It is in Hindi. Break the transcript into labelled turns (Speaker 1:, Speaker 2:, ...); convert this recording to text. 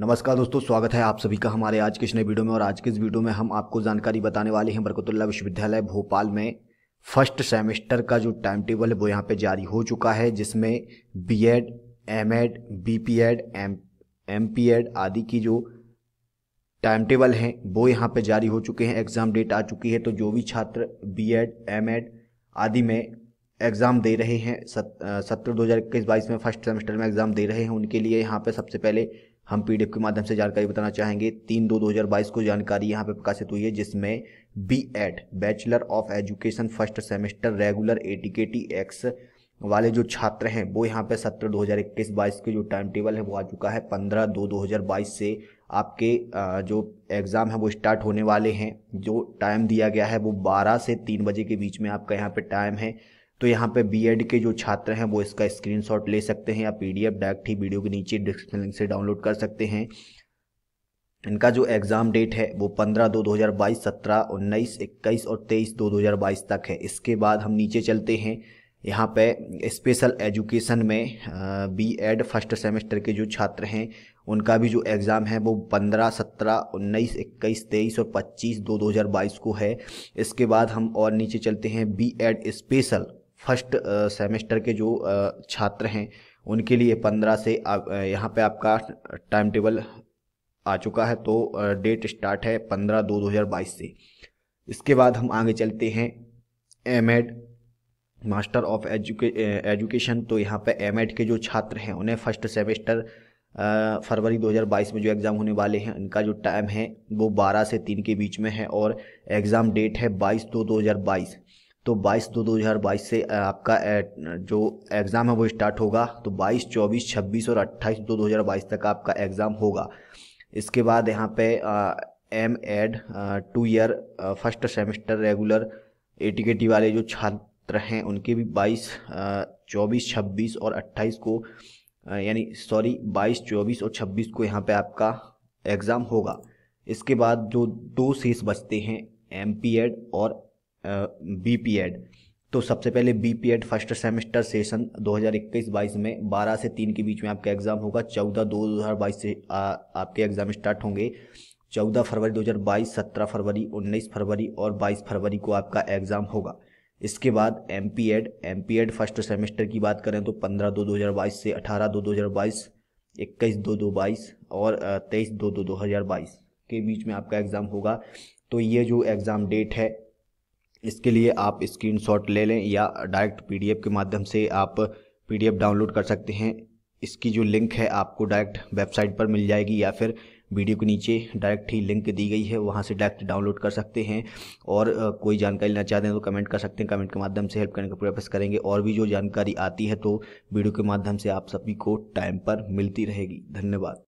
Speaker 1: नमस्कार दोस्तों स्वागत है आप सभी का हमारे आज के इस नए वीडियो में और आज के इस वीडियो में हम आपको जानकारी बताने वाले हैं बरकतुल्ला विश्वविद्यालय भोपाल में फर्स्ट सेमेस्टर का जो टाइम टेबल है वो यहाँ पे जारी हो चुका है जिसमें B Ed, M Ed, B P Ed, M Ed आदि की जो टाइम टेबल हैं वो यहाँ पे जारी हो चुके हैं एग्ज़ाम डेट आ चुकी है तो जो भी छात्र एम एड आदि में एग्ज़ाम दे रहे हैं सत्रह दो हज़ार इक्कीस बाईस में फर्स्ट सेमेस्टर में एग्ज़ाम दे रहे हैं उनके लिए यहाँ पे सबसे पहले हम पीडीएफ के माध्यम से जानकारी बताना चाहेंगे तीन दो दो हज़ार बाईस को जानकारी यहाँ पे प्रकाशित हुई है जिसमें B Ed bachelor of education first semester regular A T K T ex वाले जो छात्र हैं वो यहाँ पे सत्रह दो हज़ार इक्कीस बाईस के जो टाइम टेबल है वो आ चुका है पंद्रह दो दो हज़ार बाईस से आपके जो एग्ज़ाम है वो स्टार्ट होने वाले हैं जो टाइम दिया गया है वो बारह से तीन बजे के बीच में आपका यहाँ पे टाइम है तो यहाँ पे बीएड के जो छात्र हैं वो इसका स्क्रीनशॉट ले सकते हैं या पीडीएफ डायरेक्ट ही वीडियो के नीचे डिस्क्रिप्शन लिंक से डाउनलोड कर सकते हैं इनका जो एग्ज़ाम डेट है वो 15 दो 2022 17 19 21 और 23 दो 2022 तक है इसके बाद हम नीचे चलते हैं यहाँ पे स्पेशल एजुकेशन में बी एड फर्स्ट सेमेस्टर के जो छात्र हैं उनका भी जो एग्ज़ाम है वो पंद्रह सत्रह उन्नीस इक्कीस तेईस और पच्चीस दो दो हज़ार बाईस को है इसके बाद हम और नीचे चलते हैं B Ed special first semester के जो छात्र हैं उनके लिए पंद्रह से आप यहाँ पे आपका टाइम टेबल आ चुका है तो डेट स्टार्ट है पंद्रह दो दो हज़ार बाईस से इसके बाद हम आगे चलते हैं एम एड मास्टर ऑफ एजुके एजुकेशन तो यहाँ पे एम एड के जो छात्र हैं उन्हें फर्स्ट सेमेस्टर फरवरी 2022 में जो एग्ज़ाम होने वाले हैं उनका जो टाइम है वो 12 से 3 के बीच में है और एग्ज़ाम डेट है 22 दो बाईस तो 22 दो दो हज़ार बाईस से आपका जो एग्ज़ाम है वो स्टार्ट होगा तो 22 24 26 और 28 दो दो हज़ार बाईस तक आपका एग्ज़ाम होगा इसके बाद यहाँ पे M Ed two year first semester regular A T वाले जो छात्र हैं उनके भी 22 24 26 और 28 को यानी सॉरी 22 24 और 26 को यहाँ पे आपका एग्ज़ाम होगा इसके बाद जो दो शेष बचते हैं एम पी एड और बी पी एड तो सबसे पहले B P Ed first semester session 2021-22 में 12 से 3 के बीच में आपका एग्ज़ाम होगा 14 दो 2022 से आ, आपके एग्ज़ाम स्टार्ट होंगे 14 फरवरी 2022 17 फरवरी 19 फरवरी और 22 फरवरी को आपका एग्ज़ाम होगा इसके बाद M P Ed M P Ed first semester की बात करें तो 15 दो 2022 से 18 दो 2022 21 दो 2022 और 23 दो 2022 के बीच में आपका एग्ज़ाम होगा तो ये जो एग्ज़ाम डेट है इसके लिए आप स्क्रीनशॉट ले लें या डायरेक्ट पीडीएफ के माध्यम से आप पीडीएफ डाउनलोड कर सकते हैं इसकी जो लिंक है आपको डायरेक्ट वेबसाइट पर मिल जाएगी या फिर वीडियो के नीचे डायरेक्ट ही लिंक दी गई है वहाँ से डायरेक्ट डाउनलोड कर सकते हैं और कोई जानकारी लेना चाहते हैं तो कमेंट कर सकते हैं कमेंट के माध्यम से हेल्प करने का प्रयास करेंगे और भी जो जानकारी आती है तो वीडियो के माध्यम से आप सभी को टाइम पर मिलती रहेगी धन्यवाद